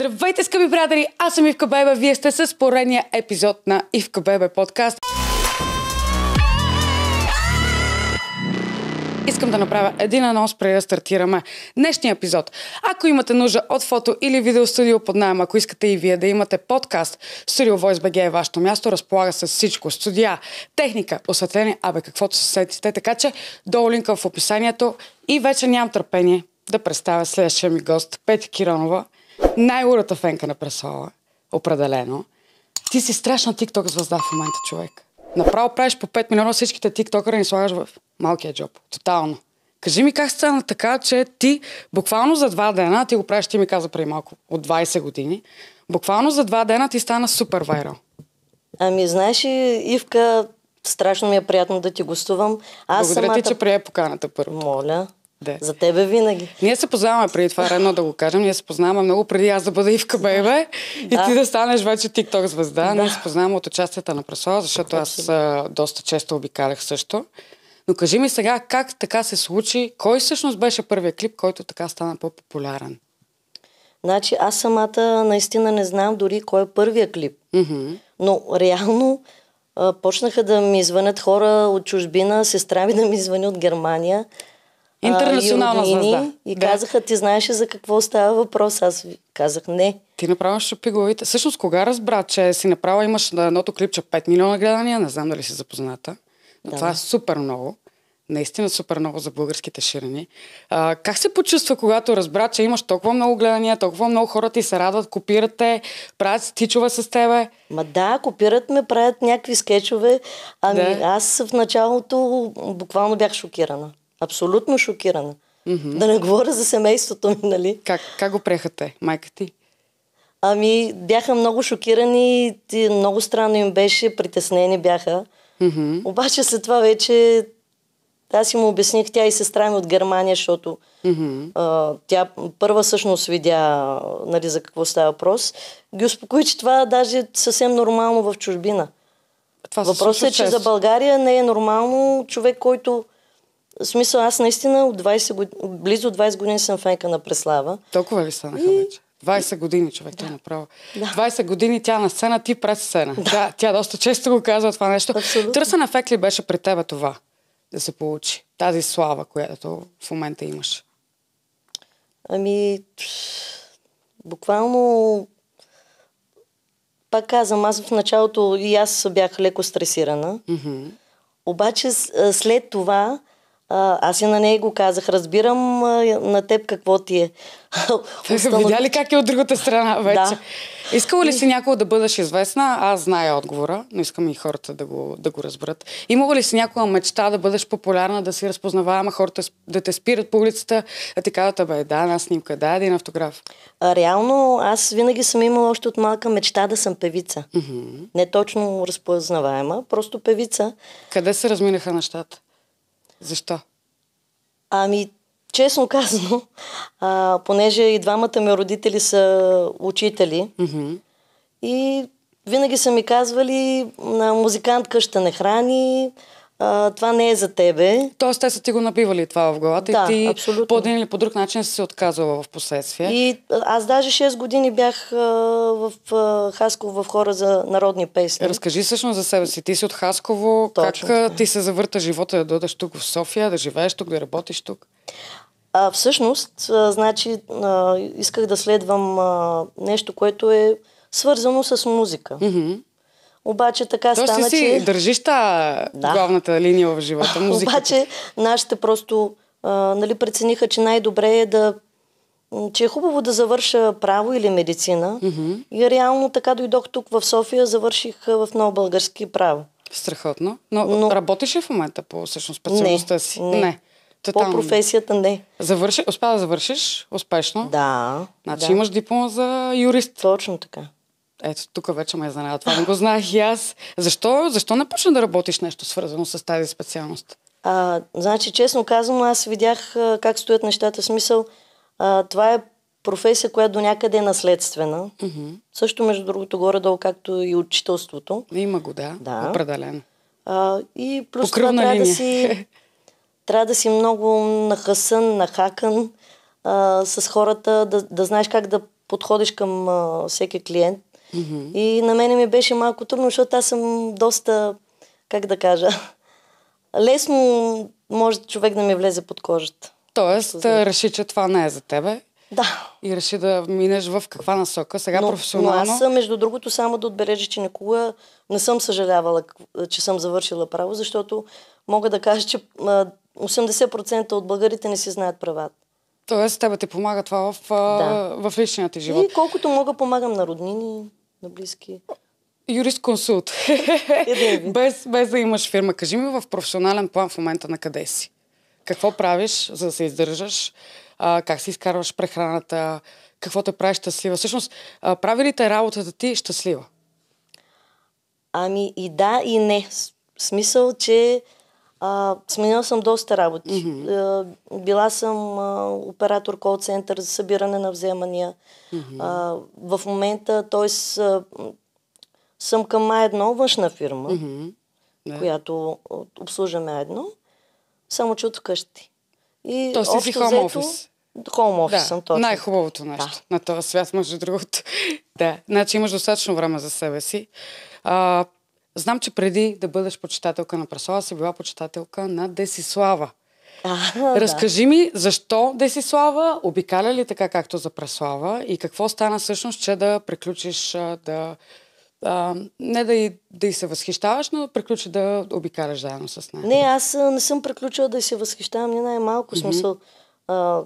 Здравейте, скъпи приятели! Аз съм Ивка Бебе. Вие сте с поредния епизод на Ивка Бебе подкаст. Искам да направя един анонс преди да стартираме днешния епизод. Ако имате нужда от фото или видео студио под найем, ако искате и вие да имате подкаст, Studio Voice BG е вашето място, разполага с всичко. Студия, техника, осветление, абе каквото се сетите, така че долу линка в описанието и вече нямам търпение да представя следващия ми гост, Петя Киранова – най-урата фенка на пресола. Определено. Ти си страшна тикток звезда в момента, човек. Направо правиш по 5 милиона всичките тиктокъра и слагаш в малкия джоб. Тотално. Кажи ми как стана така, че ти буквално за два дена, ти го правиш, ти ми каза преди малко, от 20 години, буквално за два дена ти стана супер вайрал. Ами, знаеш, Ивка, страшно ми е приятно да ти гостувам. Аз Благодаря самата... ти, че прие поканата първо. Моля. Да. За тебе винаги. Ние се познаваме преди това, редно да го кажем. Ние се познаваме много преди аз да бъда Ивка Бейбе и да. ти да станеш вече TikTok звезда. Да. Ние се познаваме от участията на Пресола, защото аз а, доста често обикалях също. Но кажи ми сега как така се случи, кой всъщност беше първият клип, който така стана по-популярен? Значи аз самата наистина не знам дори кой е първия клип. Mm-hmm. Но реално а, почнаха да ми звънят хора от чужбина, сестра ми да ми звъни от Германия. Интернационална звезда. И да. казаха, ти знаеш за какво става въпрос. Аз казах не. Ти направиш шапиговите. Същност, кога разбра, че си направила, имаш на едното клипче 5 милиона гледания, не знам дали си запозната. Но да. това е супер много. Наистина супер много за българските ширини. А, как се почувства, когато разбра, че имаш толкова много гледания, толкова много хора ти се радват, копирате, правят стичове с тебе? Ма да, копират ме, правят някакви скетчове. Ами да. аз в началото буквално бях шокирана. Абсолютно шокирана. Mm-hmm. Да не говоря за семейството ми, нали? Как, как го прехате, те, майка ти? Ами, бяха много шокирани, много странно им беше, притеснени бяха. Mm-hmm. Обаче след това вече аз им обясних, тя и сестра ми от Германия, защото mm-hmm. а, тя първа всъщност видя нали, за какво става въпрос. Ги успокои, че това даже е съвсем нормално в чужбина. Въпросът е, че за България не е нормално човек, който в смисъл, аз наистина от 20 год... близо 20 години съм фенка на Преслава. Толкова ли станаха и... вече? 20 години човек да. е направо. Да. 20 години тя на сцена, ти пред сцена. Да. Тя, тя доста често го казва това нещо. Абсолютно. Търсен ефект ли беше при тебе това да се получи? Тази слава, която в момента имаш? Ами, буквално пак казвам, аз в началото и аз бях леко стресирана. Mm-hmm. Обаче след това а, аз и на нея го казах. Разбирам а, на теб какво ти е. Установ... Видя ли как е от другата страна вече? Да. Искала ли си някога да бъдеш известна? Аз зная отговора, но искам и хората да го, да го разберат. Имала ли си някога мечта да бъдеш популярна, да си разпознаваема, хората да те спират по улицата, да ти казват, бе, да, една снимка, да, един автограф? А, реално, аз винаги съм имала още от малка мечта да съм певица. Mm-hmm. Не точно разпознаваема, просто певица. Къде се разминаха нещата? Защо? Ами, честно казано, а, понеже и двамата ми родители са учители mm-hmm. и винаги са ми казвали, на музикант къща не храни, а, това не е за тебе. Тоест те са ти го набивали това в главата да, и ти абсолютно. по един или по друг начин си се отказвала в последствие. И аз даже 6 години бях а, в а, Хасково в хора за народни песни. Разкажи всъщност за себе си. Ти си от Хасково. Точно. Как ти се завърта живота да дойдеш тук в София, да живееш тук, да работиш тук? А, всъщност, а, значи, а, исках да следвам а, нещо, което е свързано с музика. Mm-hmm. Обаче така То стана, си си държиш та да. главната линия в живота, музиката. Обаче нашите просто а, нали, прецениха, че най-добре е да че е хубаво да завърша право или медицина. Mm-hmm. И реално така дойдох тук в София, завърших в ново български право. Страхотно. Но, Но... работиш ли в момента по всъщност специалността си? Не. не. Тотално. По професията не. Завърши, успя да завършиш успешно? Да. Значи да. имаш диплома за юрист. Точно така. Ето, тук вече ме изненада. Е това не го знаех и аз. Защо, защо не почна да работиш нещо свързано с тази специалност? А, значи, честно казвам, аз видях как стоят нещата. смисъл, а, това е професия, която до някъде е наследствена. Mm-hmm. Също, между другото, горе-долу, както и учителството. Има го, да. да. Определено. А, и плюс това трябва линия. да си... Трябва да си много нахъсън, нахакан а, с хората, да, да знаеш как да подходиш към а, всеки клиент Mm-hmm. И на мене ми беше малко трудно, защото аз съм доста, как да кажа, лесно може човек да ми влезе под кожата. Тоест, реши, че това не е за тебе. Да. И реши да минеш в каква насока. Сега но, професионално. Но аз, съм, между другото, само да отбележа, че никога не съм съжалявала, че съм завършила право, защото мога да кажа, че 80% от българите не си знаят правата. Тоест, тебе ти помага това в, да. в личния ти живот. И колкото мога, помагам на роднини на близки? Юрист консулт. Е, без, без да имаш фирма. Кажи ми в професионален план в момента на къде си. Какво правиш, за да се издържаш? А, как си изкарваш прехраната? Какво те прави щастлива? Всъщност, а, прави ли те работата ти щастлива? Ами и да, и не. В смисъл, че а, сменила съм доста работи. Mm-hmm. А, била съм а, оператор кол-център за събиране на вземания. Mm-hmm. А, в момента, т.е. съм към А1 външна фирма, mm-hmm. yeah. която обслужваме едно, 1 само че от вкъщи. И То си хом офис. Хоум офис да, съм точно. Най-хубавото нещо да. на този свят, между другото. да. Значи имаш достатъчно време за себе си. А, Знам, че преди да бъдеш почитателка на преслава, си била почитателка на Десислава. А, Разкажи да. ми, защо Десислава обикаля ли така както за Преслава и какво стана всъщност, че да приключиш да... А, не да и, да и се възхищаваш, но приключи да обикаляш заедно с нея. Не, аз не съм приключила да се възхищавам ни най-малко mm-hmm. смисъл. А,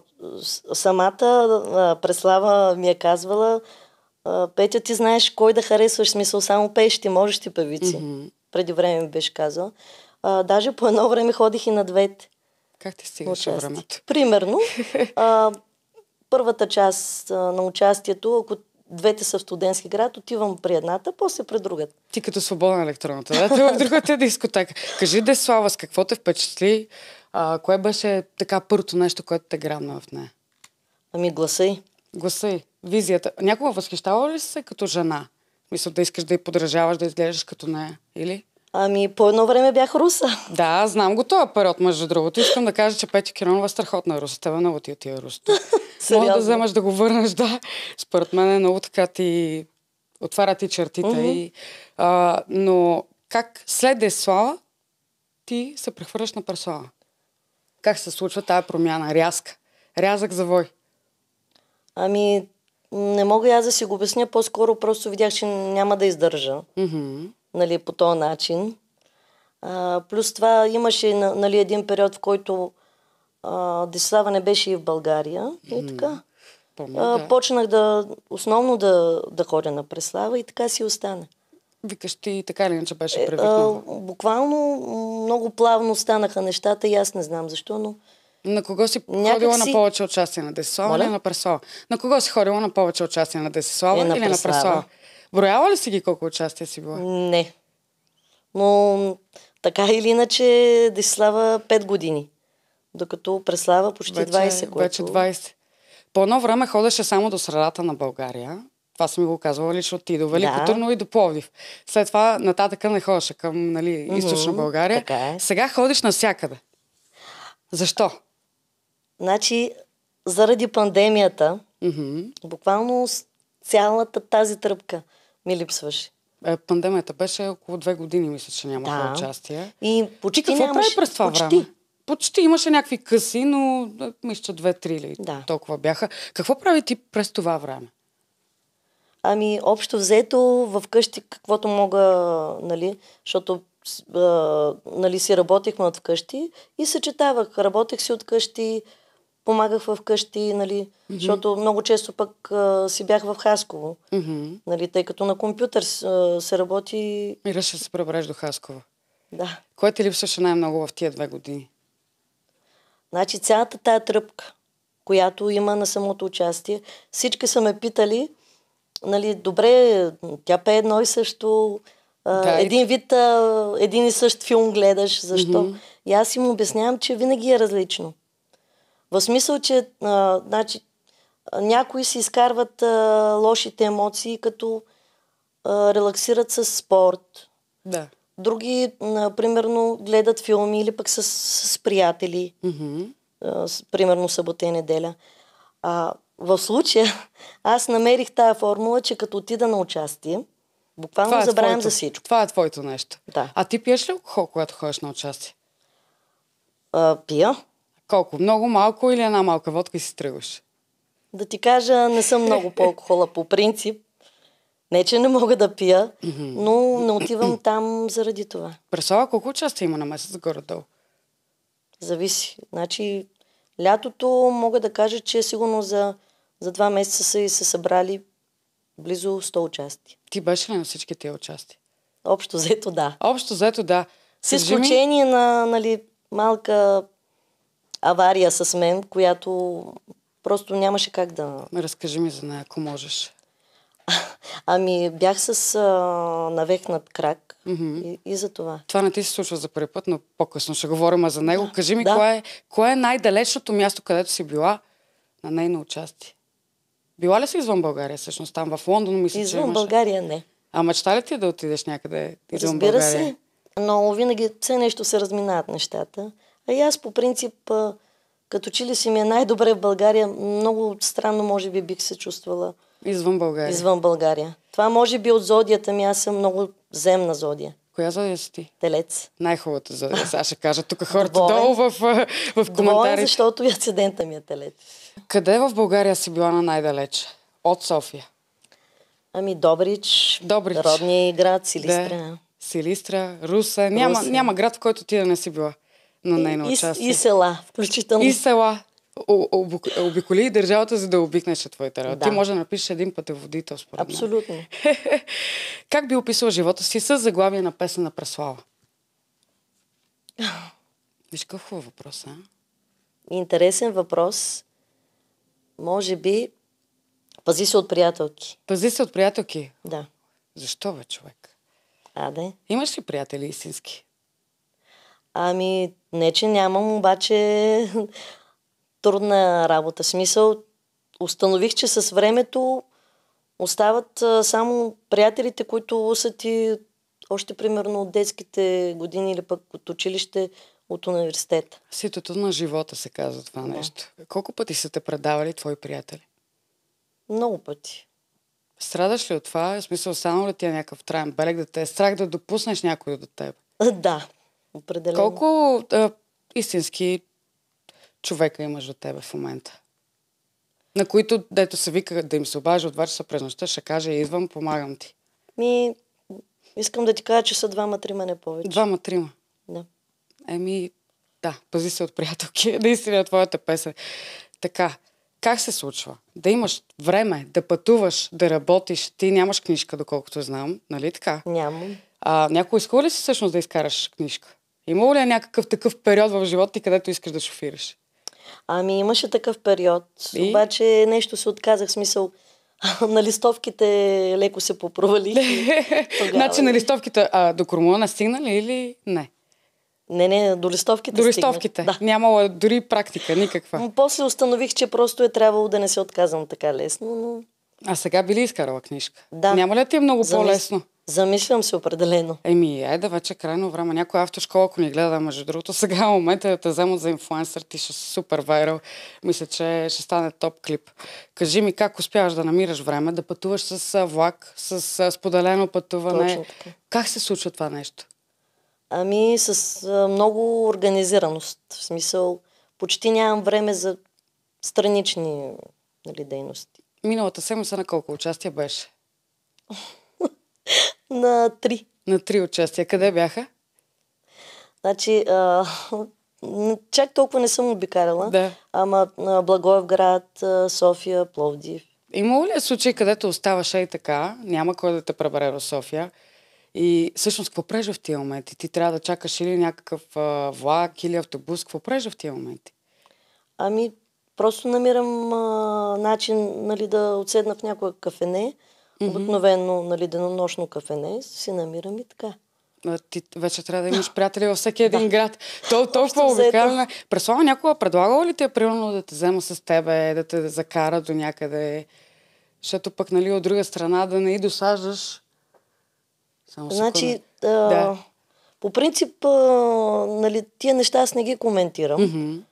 самата а, Преслава ми е казвала, Петя, ти знаеш кой да харесваш, смисъл само пееш, ти можеш ти певици. Mm-hmm. Преди време ми беше казала. А, даже по едно време ходих и на двете. Как ти стигаш времето? Примерно. А, първата част а, на участието, ако двете са в студентски град, отивам при едната, после при другата. Ти като свободна електронната, да, в другата е дискотека. Кажи, Деслава, с какво те впечатли? А, кое беше така първото нещо, което те грабна в нея? Ами гласа й. Гласа й визията. Някога възхищава ли се като жена? Мисля, да искаш да я подражаваш, да изглеждаш като нея, или? Ами, по едно време бях руса. Да, знам го този период, между другото. Искам да кажа, че Петя Киронова е страхотна руса. Тебе много ти отива е тия руса. Може да вземаш да го върнеш, да. Според мен е много така ти... Отваря ти чертите. И, а, но как след Деслава ти се прехвърляш на Преслава? Как се случва тази промяна? Рязка. Рязък завой. Ами, не мога и аз да си го обясня, по-скоро просто видях, че няма да издържа. Mm-hmm. Нали, по този начин. А, плюс това имаше нали, един период, в който а, не беше и в България. И нали така. Помня, а, Почнах да, основно да, да ходя на преслава и така си остана. Викаш ти така ли иначе беше е, привикнала? Буквално много плавно станаха нещата и аз не знам защо, но на кого си Някак ходила си... на повече участие? На Десислава или на Пресова? На кого си ходила на повече участие? На Десислава или на на Пресова? Брояла ли си ги колко участие си била? Не. Но така или иначе Десислава 5 години. Докато Преслава почти вече, 20. години. Вече 20. По едно време ходеше само до средата на България. Това съм го казвала лично ти, до Велико да. Търново и до Пловдив. След това нататъка не ходеше към нали, източна България. Така е. Сега ходиш навсякъде. Защо? Значи, заради пандемията, mm-hmm. буквално цялата тази тръпка ми липсваше. Е, пандемията беше около две години, мисля, че нямаше да. участие. И почти и какво е нямаш... прави през това почти. време? Почти имаше някакви къси, но е, мисля, че две-три или да. толкова бяха. Какво прави ти през това време? Ами, общо взето, в къщи каквото мога, нали, защото а, нали, си работихме от къщи и съчетавах. Работех си от къщи, помагах в къщи, нали, mm-hmm. защото много често пък а, си бях в Хасково, mm-hmm. нали, тъй като на компютър а, се работи... И реши да се пребреш до Хасково. Да. Кое ти липсваше най-много в тия две години? Значи цялата тая тръпка, която има на самото участие, всички са ме питали, нали, добре, тя пее едно и също, а, да, един и... вид, а, един и същ филм гледаш, защо? Mm-hmm. И аз им обяснявам, че винаги е различно. В смисъл, че а, значи, някои си изкарват а, лошите емоции, като а, релаксират с спорт. Да. Други, а, примерно, гледат филми или пък с, с приятели. Mm-hmm. А, с, примерно събота и неделя. А, в случая, аз намерих тая формула, че като отида на участие, буквално е забравям твоето, за всичко. Това е твоето нещо. Да. А ти пиеш ли алкохол, когато ходиш на участие? А, пия. Колко? Много малко или една малка водка и си тръгваш? Да ти кажа, не съм много по алкохола по принцип. Не, че не мога да пия, но не отивам там заради това. Пресова колко часа има на месец горе-долу? Зависи. Значи, лятото мога да кажа, че сигурно за, за два месеца са и се събрали близо 100 участи. Ти беше ли на всички тези участи? Общо взето да. Общо взето да. С изключение на нали, малка авария с мен, която просто нямаше как да... Разкажи ми за нея, ако можеш. ами бях с а, навехнат крак mm-hmm. и, и за това. Това не ти се случва за първи път, но по-късно ще говорим за него. Да. Кажи ми, да. кое, е, кое е най-далечното място, където си била на нейно участие? Била ли си извън България всъщност? Там в Лондон мисля, извън че извън България не. А мечта ли ти е да отидеш някъде извън Разбира България? Разбира се, но винаги все нещо се разминават нещата. А и аз по принцип, като че ли си ми е най-добре в България, много странно може би бих се чувствала. Извън България. Извън България. Това може би от зодията ми, аз съм много земна зодия. Коя зодия си ти? Телец. Най-хубавата зодия. Сега ще кажа тук хората Двоен. долу в, в коментарите. защото и ацидента ми е телец. Къде в България си била на най далеч От София. Ами Добрич, Добрич. родния град, Силистра. Да. Силистра, Руса. Няма, Руса. няма град, в който ти да не си била на нейно участие. И, и села, включително. И села. Обиколи държавата, за да обикнеш твоите работи. Да. Ти може да напишеш един пътеводител, според мен. Абсолютно. как би описал живота си с заглавие на песен на Преслава? Виж какъв хубав въпрос, а? Интересен въпрос. Може би... Пази се от приятелки. Пази се от приятелки? Да. Защо бе, човек? А, да. Имаш ли приятели истински? Ами, не, че нямам, обаче трудна работа. Смисъл, установих, че с времето остават само приятелите, които са ти още примерно от детските години или пък от училище, от университета. Ситото на живота се казва това да. нещо. Колко пъти са те предавали твои приятели? Много пъти. Страдаш ли от това? В смисъл, само ли ти е някакъв траен белег да те е страх да допуснеш някой до теб? Да, Определено. Колко а, истински човека имаш до тебе в момента? На които, дето се вика да им се обажа от вашата през нощта, ще кажа, идвам, помагам ти. Ми, искам да ти кажа, че са двама-трима, не повече. Двама-трима? Да. Еми, да, пази се от приятелки. Наистина твоята песен. Така, как се случва? Да имаш време, да пътуваш, да работиш. Ти нямаш книжка, доколкото знам, нали така? Нямам. А, някой искал ли си всъщност да изкараш книжка? Имало ли е някакъв такъв период в живота ти, където искаш да шофираш? Ами имаше такъв период, и? обаче нещо се отказах, смисъл на листовките леко се попровали. значи на листовките а, до кормона стигнали или не? Не, не, до листовките. До листовките. Да. Нямала дори практика никаква. Но после установих, че просто е трябвало да не се отказвам така лесно, но... А сега би ли изкарала книжка? Да. Няма ли ти е много по-лесно? Замислям се определено. Еми, ай да вече крайно време. Някоя автошкола, ако ни гледа, между другото, сега в момента да те взема за инфлуенсър, ти ще си супер вайрал. Мисля, че ще стане топ клип. Кажи ми как успяваш да намираш време, да пътуваш с влак, с споделено пътуване. Точно така. Как се случва това нещо? Ами, с много организираност. В смисъл, почти нямам време за странични нали, дейности. Миналата седмица на колко участие беше? На три. На три участия. Къде бяха? Значи, а, чак толкова не съм обикарала. Да. Ама Благоевград, София, Пловдив. Имало ли е случай, където оставаш и така, няма кой да те пребере в София и всъщност какво прежа в тия моменти? Ти трябва да чакаш или някакъв а, влак или автобус. Какво прежа в тия моменти? Ами, просто намирам а, начин нали, да отседна в някоя кафене, Mm-hmm. Обикновено, нали, денонощно кафене си намирам и така. Ти вече трябва да имаш приятели във всеки един град. То, толкова обикаляме. Преслава, някога предлагала ли ти е примерно да те взема с тебе, да те закара до някъде? Защото пък, нали, от друга страна да не и досаждаш. Само значи, а, да. по принцип, а, нали, тия неща аз не ги коментирам. Mm-hmm.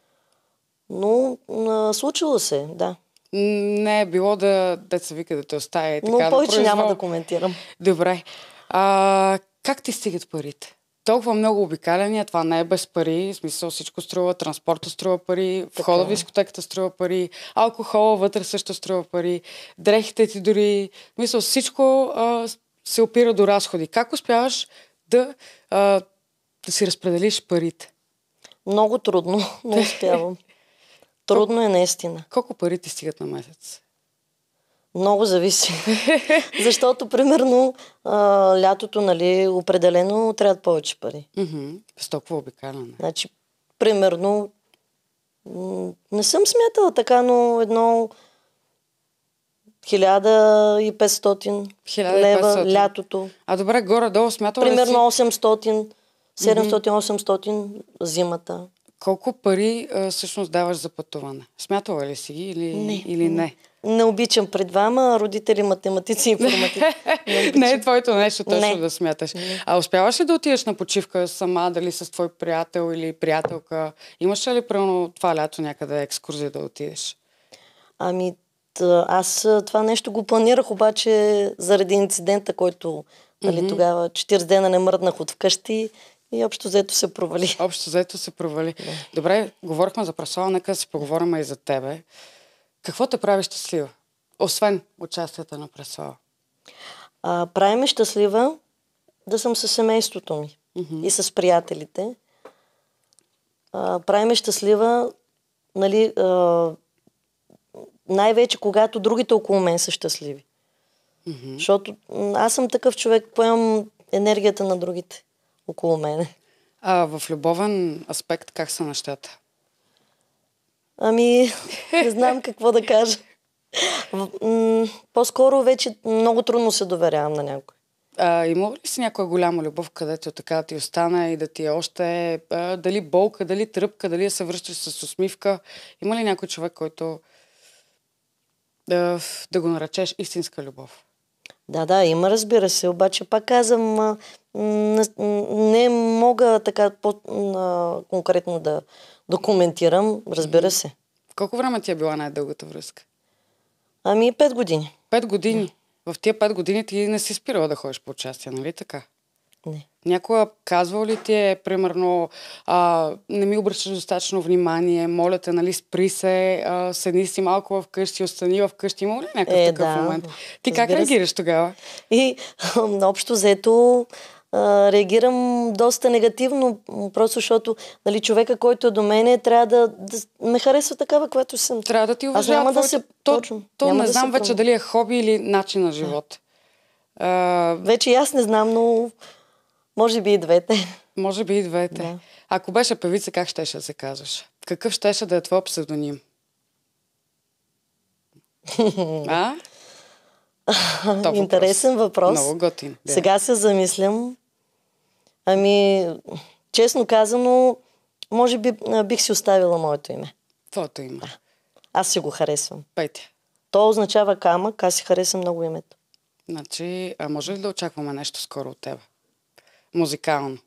Но а, случило се, да не е било да, да се вика да те оставя. Но така, повече да няма да коментирам. Добре. А, как ти стигат парите? Толкова много обикаляния, това не е без пари, в смисъл всичко струва, транспорта струва пари, входа в е. дискотеката струва пари, алкохола вътре също струва пари, дрехите ти дори, мисъл всичко а, се опира до разходи. Как успяваш да, а, да си разпределиш парите? Много трудно, не успявам. Трудно колко, е наистина. Колко пари ти стигат на месец? Много зависи. Защото, примерно, а, лятото, нали, определено трябва повече пари. Mm-hmm. обикаране. обикаляне. Значи, примерно, не съм смятала така, но едно 1500, 1500. лева лятото. А добре, горе-долу смятала Примерно 800, 700-800 зимата. Колко пари а, всъщност даваш за пътуване? Смятала ли си ги или не? Или не? Не обичам пред двама родители, математици и информатици. Не, не е твоето нещо точно не. да смяташ. Не. А успяваш ли да отидеш на почивка сама, дали с твой приятел или приятелка? Имаш ли примерно това лято някъде екскурзия да отидеш? Ами, аз това нещо го планирах, обаче заради инцидента, който нали, mm-hmm. тогава 40 дена не мръднах от вкъщи, и общо взето се провали. Общо взето се провали. Да. Добре, говорихме за Прасола, нека си поговорим и за тебе. Какво те прави щастлива, освен участията на Прасола? А, прави ме щастлива да съм със семейството ми mm-hmm. и с приятелите. А, прави ме щастлива, нали, а, най-вече когато другите около мен са щастливи. Mm-hmm. Защото аз съм такъв човек, поемам енергията на другите около мене. А в любовен аспект как са нещата? Ами, не знам какво да кажа. По-скоро вече много трудно се доверявам на някой. А, има ли си някоя голяма любов, където така ти остана и да ти е още а, дали болка, дали тръпка, дали се връщаш с усмивка? Има ли някой човек, който да, да го наречеш истинска любов? Да, да, има разбира се, обаче пак казвам, не, мога така по, конкретно да документирам, разбира се. Колко време ти е била най-дългата връзка? Ами, пет години. Пет години? Да. В тия пет години ти не си спирала да ходиш по участие, нали така? Не. е казвал ли ти е, примерно, а, не ми обръщаш достатъчно внимание, моля те, нали, спри се, а, седни си малко вкъщи, остани вкъщи. Има ли някакъв е, такъв да. момент? Ти Разбира как реагираш се. тогава? И общо взето реагирам доста негативно, просто защото нали, човека, който е до мене, трябва да, да ме харесва такава, която съм. Трябва да ти уважава. Аз няма да се... То, точно, то няма не да знам вече дали е хоби или начин на живот. Да. А... Вече и аз не знам, но може би и двете. Може би и двете. Да. Ако беше певица, как щеше да се казваш? Какъв щеше да е твой псевдоним? А? Интересен въпрос. Много готин. Да. Сега се замислям. Ами, честно казано, може би бих си оставила моето име. Твоето име. Да. Аз си го харесвам. Петя. То означава камък, аз си харесвам много името. Значи, а може ли да очакваме нещо скоро от теб? музикално.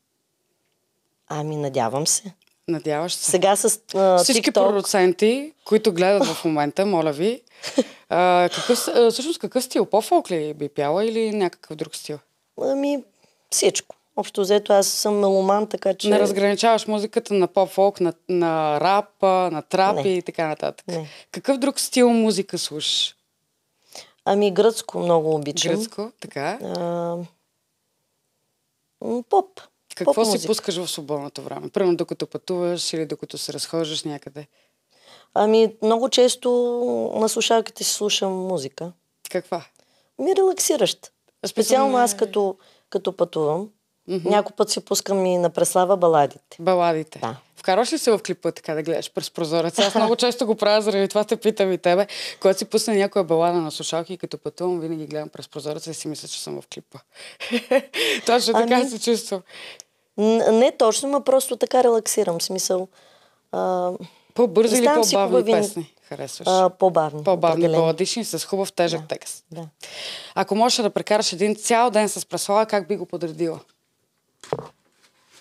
Ами, надявам се. Надяваш се. Сега с а, Всички TikTok... продуценти, които гледат в момента, моля ви, а, какъв, а, всъщност какъв стил? По-фолк ли би пяла или някакъв друг стил? Ами, всичко. Общо взето аз съм меломан, така че... Не разграничаваш музиката на по фолк на, на рап, на трап Не. и така нататък. Не. Какъв друг стил музика слушаш? Ами гръцко много обичам. Гръцко, така. А, Поп. Какво поп си пускаш в свободното време? Примерно докато пътуваш или докато се разхождаш някъде? Ами, много често на слушалките си слушам музика. Каква? Ми релаксиращ. Специално аз е- като, като пътувам, Mm-hmm. Някой път си пускам и на Преслава баладите. Баладите. Да. Вкараш ли се в клипа така да гледаш през прозореца? Аз много често го правя, заради това те питам и тебе. Когато си пусна някоя балада на слушалки и като пътувам, винаги гледам през прозореца и си мисля, че съм в клипа. точно а ами, така не... се чувствам. Не точно, но просто така релаксирам. Смисъл. А... По-бързи или по-бавни песни харесваш? А, по-бавни. По-бавни, баладични, с хубав тежък да, текст. Да. Ако можеш да прекараш един цял ден с преслава, как би го подредила?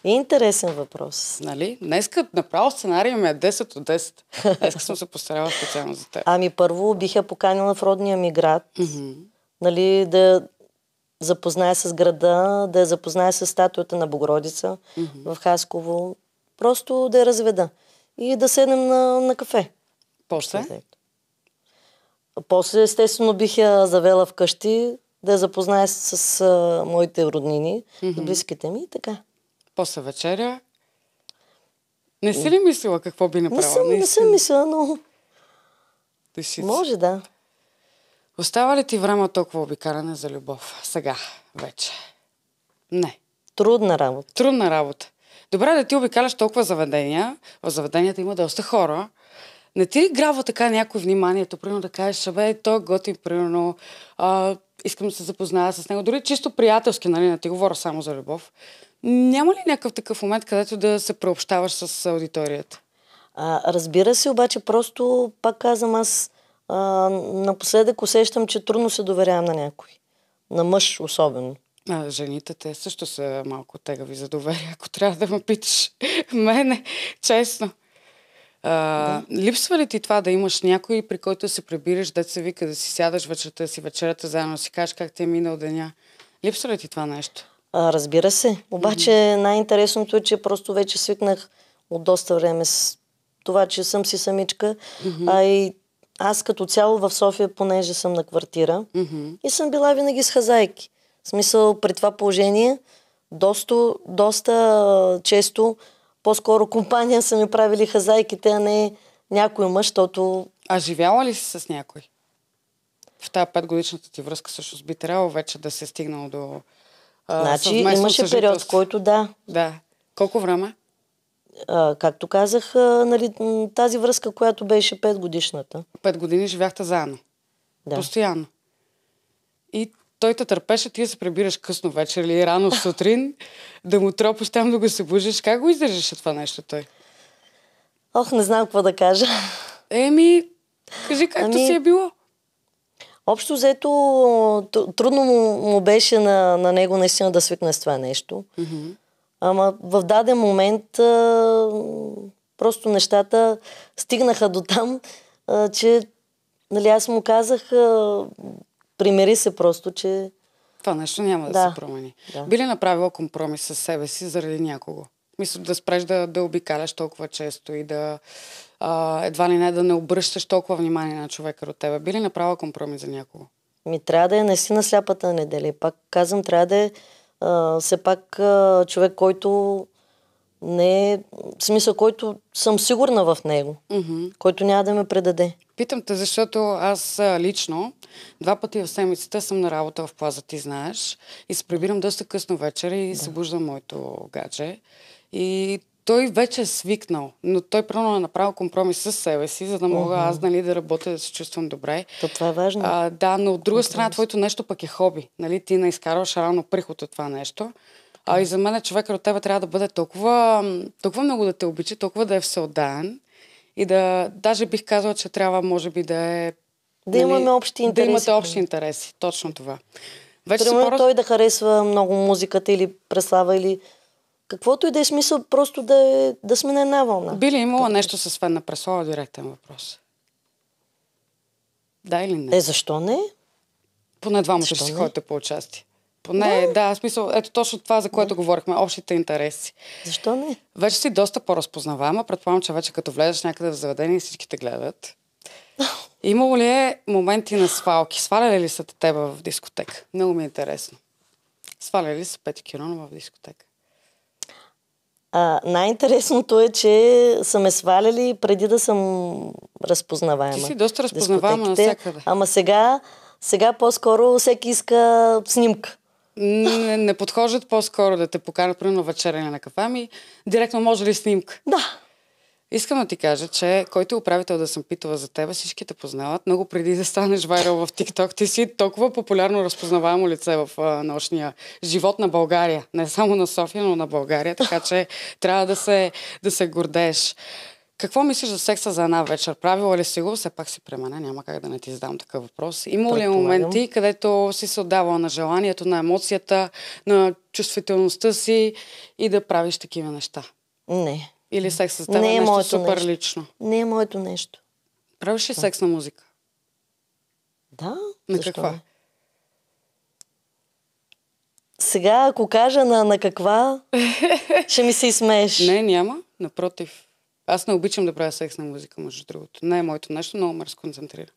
Интересен въпрос. Нали? Днеска направо сценария ми е 10 от 10. Днеска съм се постарала специално за теб. Ами първо бих я поканила в родния ми град. Mm-hmm. Нали, да запознае с града, да я запознае с статуята на Богородица mm-hmm. в Хасково. Просто да я разведа. И да седнем на, на кафе. После? После, естествено, бих я завела вкъщи да я запознае с, с а, моите роднини, mm-hmm. с близките ми и така. После вечеря не си ли мислила какво би направила? Не съм, не съм мислила, но... Тъщица. Може да. Остава ли ти време толкова обикаране за любов? Сега, вече. Не. Трудна работа. Трудна работа. Добре да ти обикаляш толкова заведения. В заведенията има доста хора. Не ти ли грава така някой вниманието, примерно да кажеш, бе, той е готин, примерно, а, искам да се запозная с него, дори чисто приятелски, нали, не ти говоря само за любов. Няма ли някакъв такъв момент, където да се преобщаваш с аудиторията? А, разбира се, обаче просто, пак казвам аз, а, напоследък усещам, че трудно се доверявам на някой. На мъж особено. А, жените, те също са малко тегави за доверие, ако трябва да ме питаш мене, честно. А, да. Липсва ли ти това да имаш някой, при който се прибираш, да се вика, да си сядаш вечерта си, вечерата, заедно си кажеш как ти е минал деня? Липсва ли ти това нещо? А, разбира се. Обаче mm-hmm. най-интересното е, че просто вече свикнах от доста време с това, че съм си самичка. Mm-hmm. А и аз като цяло в София, понеже съм на квартира mm-hmm. и съм била винаги с хазайки. В смисъл, при това положение, доста, доста често по-скоро компания са ми правили хазайките, а не някой мъж, защото... А живяла ли си с някой? В тази годишната ти връзка също би трябвало вече да се е стигнал до а, Значи имаше съжителство. период, в който да. Да. Колко време? А, както казах, а, нали, тази връзка, която беше петгодишната. Пет години живяхте заедно. Да. Постоянно. И той те търпеше, ти се прибираш късно вечер или рано сутрин, да му тропаш там да го се бужиш. Как го издържаш това нещо той? Ох, не знам какво да кажа. Еми, кажи както ами, си е било. Общо взето, трудно му, му беше на, на него наистина да свикне с това нещо. Mm-hmm. Ама в даден момент а, просто нещата стигнаха до там, а, че нали, аз му казах а, примери се просто, че... Това нещо няма да, да се промени. Да. Би ли направила компромис с себе си заради някого? Мисля, да спреш да, да обикаляш толкова често и да а, едва ли не да не обръщаш толкова внимание на човека от тебе. Би ли направила компромис за някого? Ми трябва да е наистина сляпата неделя. пак казвам, трябва да е а, все пак а, човек, който не е смисъл, който съм сигурна в него, mm-hmm. който няма да ме предаде. Питам те, защото аз лично два пъти в седмицата съм на работа в плаза, ти знаеш, и се прибирам доста късно вечер и да. събуждам моето гадже. И той вече е свикнал, но той правилно е направил компромис с себе си, за да мога uh-huh. аз нали, да работя, да се чувствам добре. То това е важно. А, да, но от друга компромис. страна, твоето нещо пък е хоби. Нали? Ти не изкарваш рано приход от това нещо. А и за мен човек от тебе трябва да бъде толкова, толкова много да те обича, толкова да е всеотдаен. и да, даже бих казала, че трябва, може би, да е... Да нали, имаме общи интереси. Да имате общи интереси, точно това. Вече Примерно пора... той да харесва много музиката или преслава или каквото и да е смисъл, просто да, е, да сме на една вълна. Би ли имала Какво? нещо с Фен на преслава, директен въпрос? Да или не? Е, защо не? Поне двама ще си ходите по участие. Поне, да, да смисъл, ето точно това, за което да. говорихме, общите интереси. Защо не? Вече си доста по разпознаваема Предполагам, че вече като влезеш някъде в заведение, всички те гледат. Имало ли е моменти на свалки? Сваляли ли са те в дискотека? Много ми е интересно. Сваляли ли са Пети кирона в дискотека? А, най-интересното е, че са ме сваляли преди да съм разпознаваема. Ти си доста разпознаваема всякъде. Ама сега, сега по-скоро всеки иска снимка не, не подхождат по-скоро да те поканят, примерно вечеря на кафе, ми директно може ли снимка? Да. Искам да ти кажа, че който е управител да съм питала за теб, всички те познават. Много преди да станеш вайрал в ТикТок, ти си толкова популярно разпознаваемо лице в а, нощния живот на България. Не само на София, но на България. Така че трябва да се, да се гордееш. Какво мислиш за секса за една вечер? Правила ли си го? Все пак си при мене, няма как да не ти задам такъв въпрос. Има ли моменти, където си се отдавала на желанието, на емоцията, на чувствителността си и да правиш такива неща? Не. Или секса с теб е не е нещо моето супер нещо. лично? Не е моето нещо. Правиш ли секс на музика? Да. На каква? Не? Сега, ако кажа на, на каква, ще ми се изсмееш. Не, няма. Напротив. Аз не обичам да правя секс на музика, между другото. Не е моето нещо, много ме разконцентрира.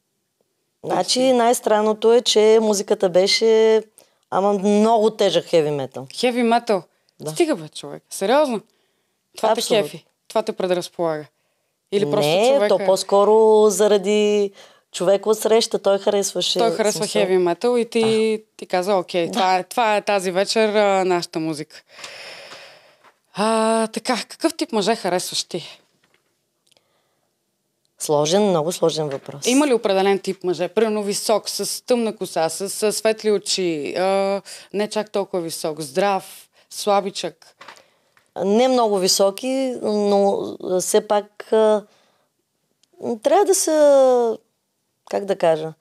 Значи най-странното е, че музиката беше ама много тежък хеви метал. Хеви метал? Да. Стига бе, човек. Сериозно? Това Абсолютно. те хефи. Това те предразполага. Или не, просто не, човека... то е- по-скоро заради човек от среща, той харесваше... Той харесва смисъл. хеви метал и ти, ти каза, окей, да. това, е, това е тази вечер а, нашата музика. А, така, какъв тип мъже харесваш ти? Сложен, много сложен въпрос. Има ли определен тип мъже? Примерно висок, с тъмна коса, с, с светли очи, не чак толкова висок, здрав, слабичък? Не много високи, но все пак трябва да са, как да кажа,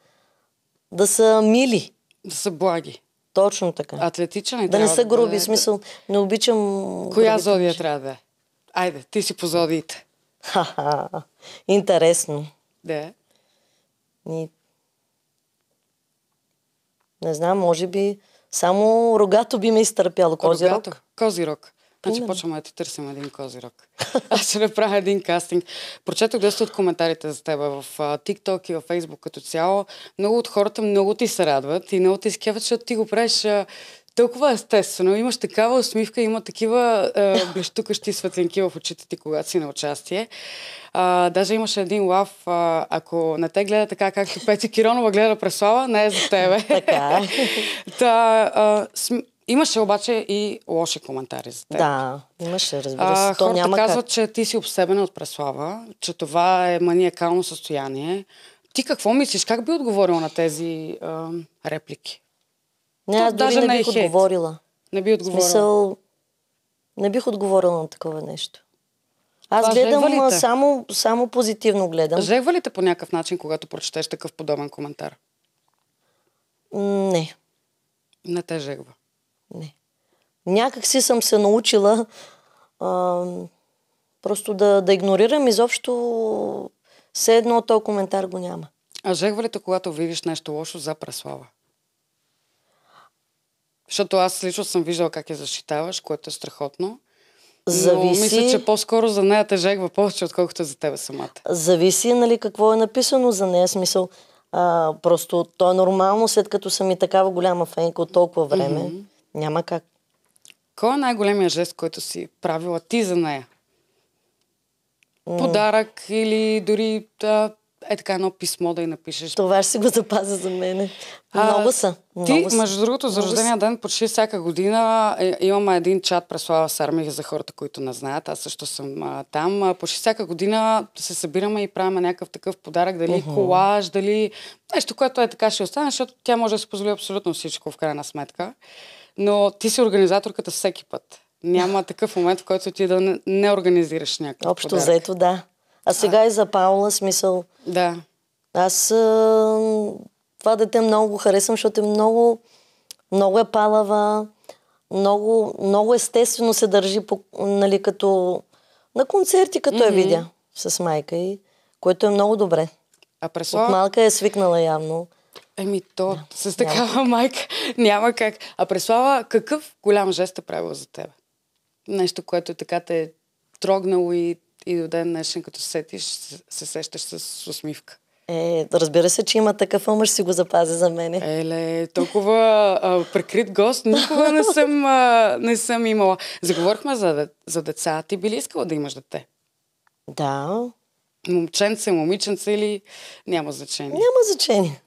да са мили. Да са благи. Точно така. Атлетичен и Да не са груби, да... смисъл, не обичам... Коя зодия трябва да е? Айде, ти си по зодиите. Ха-ха, интересно. Да. Ни. Не знам, може би само рогато би ме изтърпяло. Козирог? Рогато, козирог. Значи почваме да ти търсим един козирог. Аз ще направя един кастинг. Прочетох доста от коментарите за теб в TikTok и в Facebook като цяло. Много от хората много ти се радват и много ти скеват, защото ти го правиш толкова естествено. Имаш такава усмивка, има такива е, блещукащи светлинки в очите ти, когато си на участие. А, даже имаше един лав, а, ако не те гледа така, както Пети Киронова гледа Преслава, не е за тебе. така. Та, а, см... Имаше обаче и лоши коментари за теб. Да, имаше, разбира се. хората няма казват, как... че ти си обсебена от Преслава, че това е маниакално състояние. Ти какво мислиш? Как би отговорил на тези а, реплики? Не, аз дори не, не е бих отговорила. Не би отговорила. Смисъл, не бих отговорила на такова нещо. Аз Това гледам само, само позитивно гледам. Жегва ли те по някакъв начин, когато прочетеш такъв подобен коментар? Не. Не те жегва? Не. Някак си съм се научила а, просто да, да игнорирам изобщо все едно то коментар го няма. А жегва ли те, когато видиш нещо лошо за Преслава? Защото аз лично съм виждала как я защитаваш, което е страхотно. Зависи... Но мисля, че по-скоро за нея те жегва повече, отколкото за тебе самата. Зависи, нали, какво е написано за нея. Смисъл, а, просто то е нормално, след като съм и такава голяма фенка от толкова време. Mm-hmm. Няма как. Кой е най-големия жест, който си правила ти за нея? Mm. Подарък или дори да, е така едно писмо да й напишеш. Това ще си го запазя за мене. А, много са. Много ти, са. между другото, за рождения ден почти всяка година е, имаме един чат Преслава Сармих за хората, които не знаят. Аз също съм а, там. А, почти всяка година се събираме и правим някакъв такъв подарък, дали uh-huh. колаж, дали нещо, което е така ще остане, защото тя може да се позволи абсолютно всичко в крайна сметка. Но ти си организаторката всеки път. Няма такъв момент, в който ти да не, не организираш някакъв Общо подарък. заето, да. А сега а... Е и за Паула смисъл. Да. Аз а, това дете много го харесвам, защото е много, много е палава, много, много естествено се държи по, нали, като на концерти, като mm-hmm. я видя с майка и което е много добре. А пресо... От малка е свикнала явно. Еми то, да, с такава няма. майка няма как. А Преслава, какъв голям жест е правила за теб? Нещо, което така те е трогнало и и до ден днешен, като се сетиш, се сещаш с усмивка. Е, разбира се, че има такъв, ама ще си го запази за мене. Еле, толкова а, прикрит гост никога не съм, а, не съм имала. Заговорихме за, за деца. Ти би ли искала да имаш дете? Да. Момченце, момиченце или няма значение? Няма значение.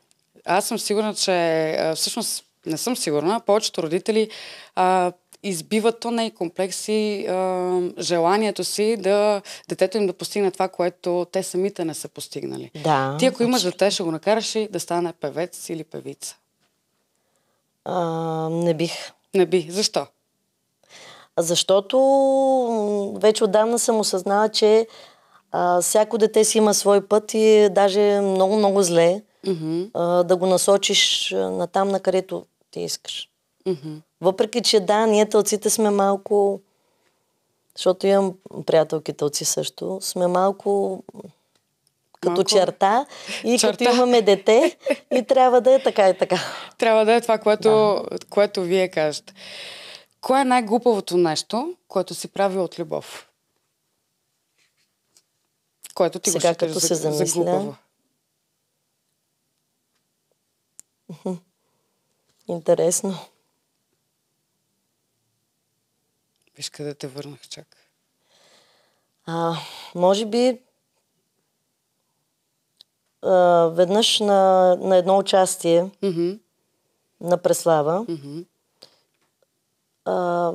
Аз съм сигурна, че а, всъщност не съм сигурна. Повечето родители а, избиват то не и комплекси желанието си да детето им да постигне това, което те самите не са постигнали. Да, Ти ако имаш дете, ще го накараш и да стане певец или певица? А, не бих. Не би. Защо? Защото вече отдавна съм осъзнала, че а, всяко дете си има свой път и е даже много-много зле mm-hmm. а, да го насочиш на там, на където ти искаш. Mm-hmm. Въпреки, че да, ние тълците сме малко, защото имам приятелки тълци също, сме малко като малко... черта и черта. като имаме дете и трябва да е така и така. Трябва да е това, което, да. което вие кажете. Кое е най-глупавото нещо, което си прави от любов? Което ти Сега, го като за, се замисля... за глупаво. Интересно. Виж къде те върнах чак. А, може би а, веднъж на, на едно участие mm-hmm. на Преслава mm-hmm. а,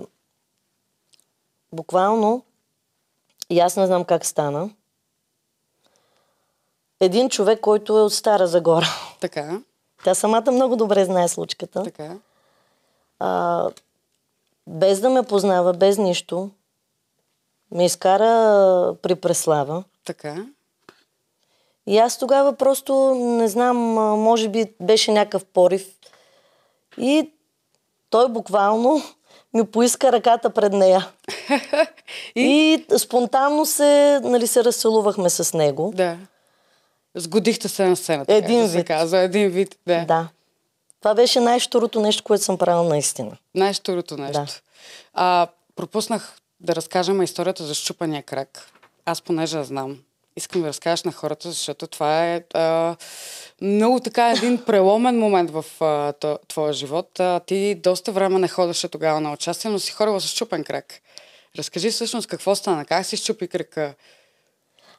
буквално и аз не знам как стана. Един човек, който е от Стара Загора. Така. Тя самата много добре знае случката. Така. А, без да ме познава, без нищо, ме изкара при Преслава. Така. И аз тогава просто, не знам, може би беше някакъв порив. И той буквално ми поиска ръката пред нея. и... и спонтанно се, нали, се с него. Да. Сгодихте се на сцената. Един вид. Се казва. Един вид, да. Да. Това беше най-штурото нещо, което съм правила наистина. Най-штурото нещо. Да. А, пропуснах да разкажем историята за щупания крак. Аз понеже знам. Искам да разкажеш на хората, защото това е а, много така един преломен момент в а, твоя живот. А, ти доста време не ходеше тогава на участие, но си хорила с щупен крак. Разкажи всъщност какво стана, как си щупи крака?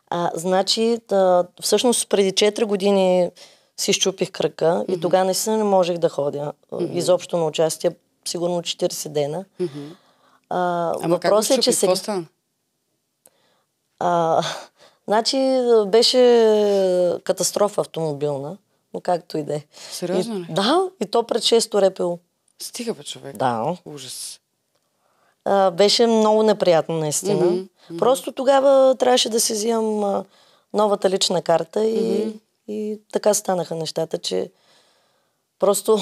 А, значи, да, всъщност преди 4 години си щупих кръка mm-hmm. и тогава наистина не можех да ходя mm-hmm. изобщо на участие, сигурно 40 дена. Mm-hmm. А, Ама как е, че сега... значи беше катастрофа автомобилна, но както и да е. Сериозно ли? Да, и то пред 6 репел. Стига бе човек. Да. Ужас. А, беше много неприятно, наистина. Mm-hmm. Просто тогава трябваше да си взимам новата лична карта и mm-hmm. И така станаха нещата, че просто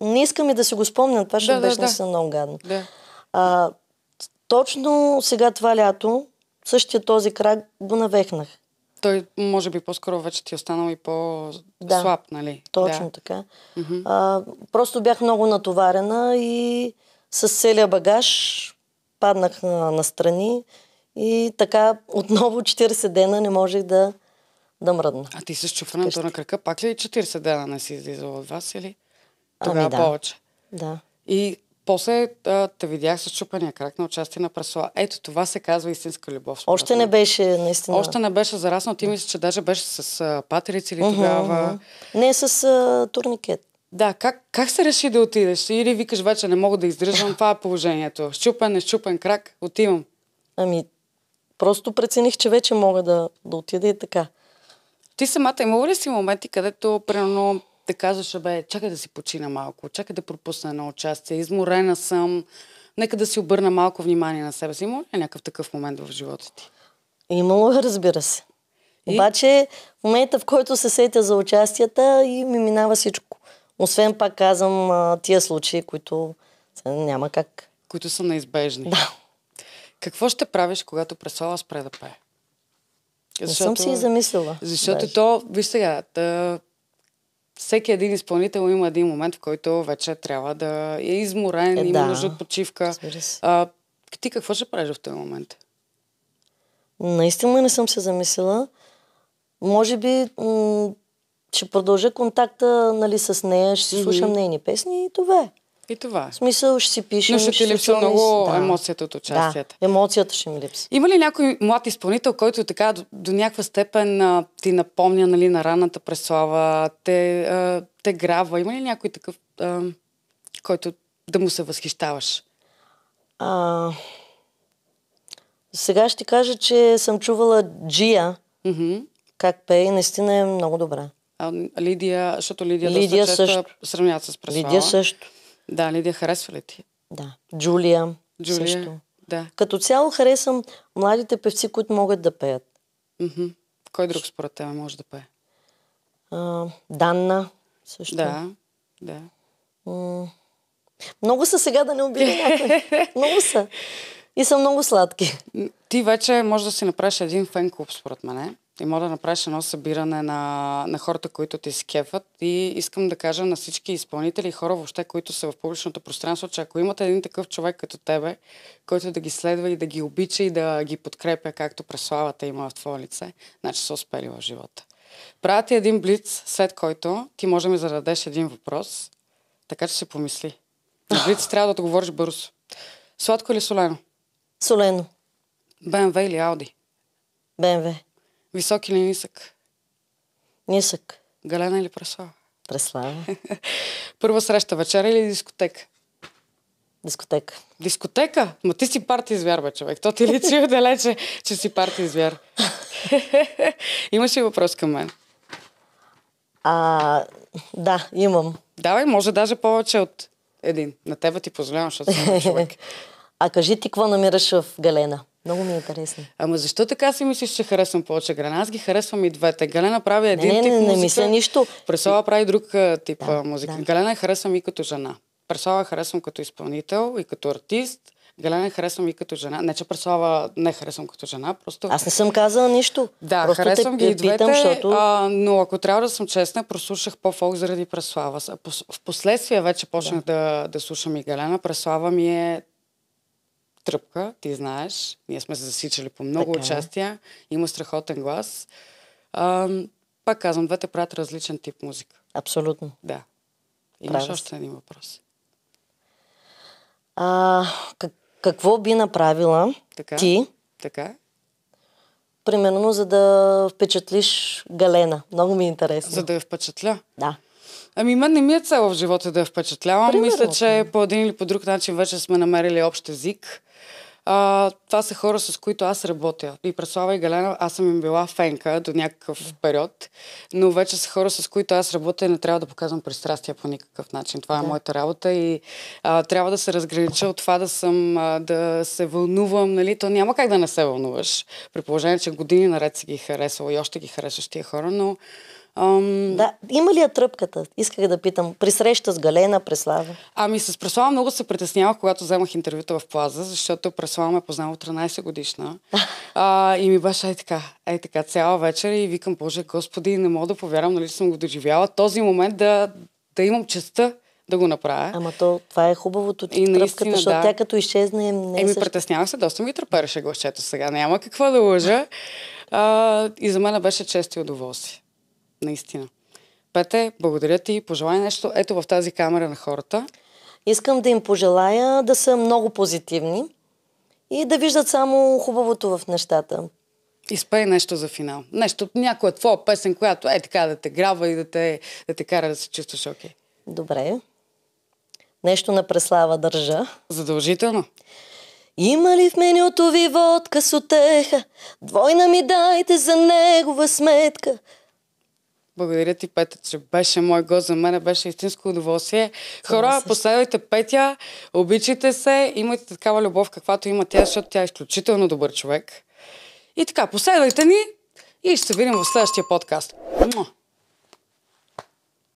не искам и да се го спомня, това ще да, беше да, да. много гадно. Да. А, точно сега това лято, същия този крак го навехнах. Той, може би, по-скоро вече ти е останал и по-слаб, да, нали? Точно да. така. Mm-hmm. А, просто бях много натоварена и с целия багаж паднах на, настрани и така отново 40 дена не можех да да мръдна. А ти с чупването на крака пак ли 40 дена не си излизала от вас или ами тогава ами, да. повече? Да. И после а, те видях с чупания крак на участие на пресола. Ето това се казва истинска любов. Спорът. Още не беше, наистина. Още не беше зараснал. Ти мисля, че даже беше с а, патрици или uh-huh, тогава. Uh-huh. Не, с а, турникет. Да, как, как се реши да отидеш? Или викаш вече не мога да издържам, това е положението. Щупен, не щупен крак, отивам. Ами, просто прецених, че вече мога да, да отида и така. Ти самата имала ли си моменти, където, примерно, да кажеш, бе, чакай да си почина малко, чакай да пропусна едно участие, изморена съм, нека да си обърна малко внимание на себе си. Има ли е някакъв такъв момент в живота ти? Имало, разбира се. И? Обаче, в момента, в който се сетя за участията, и ми минава всичко. Освен, пак казвам, тия случаи, които няма как. Които са неизбежни. Да. Какво ще правиш, когато пресола спре да пее? Не защото, съм си и замислила. Защото даже. то, виж сега, да, всеки един изпълнител има един момент, в който вече трябва да е изморен, е, има да. нужда от почивка. А, ти какво ще правиш в този момент? Наистина не съм се замислила. Може би м- ще продължа контакта нали, с нея, ще си слушам mm-hmm. нейни песни и това е. И това е. В смисъл ще си пише. Но ще, ще ти липсва много да. емоцията от участията. Да, емоцията ще ми липсва. Има ли някой млад изпълнител, който така до, до някаква степен а, ти напомня нали, на раната преслава, те, а, те грава? Има ли някой такъв, а, който да му се възхищаваш? А, сега ще кажа, че съм чувала Джия, mm-hmm. как пее, наистина е много добра. А Лидия, защото Лидия, Лидия доста често също. сравняват с Преслава. Лидия също. Да, Лидия, е харесва ли ти? Да. Джулия, Джулия също. Да. Като цяло харесвам младите певци, които могат да пеят. Mm-hmm. Кой друг според тебе може да пее? А, Данна също. Да, да. много са сега да не обидя някой. много са. И са много сладки. Ти вече можеш да си направиш един фен клуб, според мен и мога да направиш едно събиране на, на хората, които ти скефат. И искам да кажа на всички изпълнители и хора въобще, които са в публичното пространство, че ако имате един такъв човек като тебе, който да ги следва и да ги обича и да ги подкрепя, както преславата има в твое лице, значи са успели в живота. Правя ти един блиц, след който ти може да ми зададеш един въпрос, така че си помисли. На блиц трябва да отговориш бързо. Сладко или солено? Солено. БМВ или Ауди? БМВ. Висок или нисък? Нисък. Галена или Преслава? Преслава. Първа среща вечера или дискотека? Дискотека. Дискотека? Ма ти си парти звяр, бе, човек. То ти личи отдалече, че си парти звяр. Имаш ли въпрос към мен? А, да, имам. Давай, може даже повече от един. На тебе ти позволявам, защото съм човек. а кажи ти какво намираш в Галена? Много ми е интересно. Ама защо така си мислиш, че харесвам повече грана. Аз ги харесвам и двете. Галена прави един не, не, тип не, не, Не мисля нищо. Пресова прави друг тип да, музика. Да. Галена харесвам и като жена. Пресова харесвам като изпълнител и като артист. Галена харесвам и като жена. Не, че Преслава не харесвам като жена, просто... Аз не съм казала нищо. Да, просто харесвам те ги и двете, питам, защото... а, но ако трябва да съм честна, прослушах по-фолк заради Преслава. В последствие вече почнах да. Да, да слушам и Галена. Преслава ми е тръпка, ти знаеш. Ние сме се засичали по много така. Е. участия. Има страхотен глас. А, пак казвам, двете правят различен тип музика. Абсолютно. Да. Имаш още един въпрос. А, как, какво би направила така, ти, така? примерно, за да впечатлиш Галена? Много ми е интересно. За да я впечатля? Да. Ами, мен не ми е цел в живота да я впечатлявам. Примерно. Мисля, че по един или по друг начин вече сме намерили общ език. А, това са хора, с които аз работя. И Преслава и Галена, аз съм им била фенка до някакъв период, но вече са хора, с които аз работя и не трябва да показвам пристрастия по никакъв начин. Това е да. е моята работа и а, трябва да се разгранича от това да съм, а, да се вълнувам, нали? То няма как да не се вълнуваш, при положение, че години наред си ги харесала и още ги харесваш тия хора, но Ам... Да, има ли я тръпката? Исках да питам. При среща с Галена, Преслава? Ами с Преслава много се притеснявах, когато вземах интервюта в Плаза, защото Преслава ме познава от 13 годишна. а, и ми беше ей така, ей така цяла вечер и викам, Боже, Господи, не мога да повярвам, нали съм го доживяла. Този момент да, да имам честа да го направя. Ама то, това е хубавото, че и тръпката, наистина, защото да. тя като изчезне... Не е Еми, също... притеснявах се, доста ми тръпереше гласчето сега. Няма какво да лъжа. А, и за мен беше чест и удоволствие наистина. Пете, благодаря ти и пожелай нещо ето в тази камера на хората. Искам да им пожелая да са много позитивни и да виждат само хубавото в нещата. Изпей нещо за финал. Нещо, някоя твоя песен, която е така да те грава и да те, да те кара да се чувстваш окей. Okay. Добре. Нещо на преслава държа. Задължително. Има ли в менюто ви водка с Двойна ми дайте за негова сметка. Благодаря ти, Петя, че беше мой гост. За мен беше истинско удоволствие. Хора, последвайте Петя, обичайте се, имайте такава любов, каквато има тя, защото тя е изключително добър човек. И така, последвайте ни и ще се видим в следващия подкаст.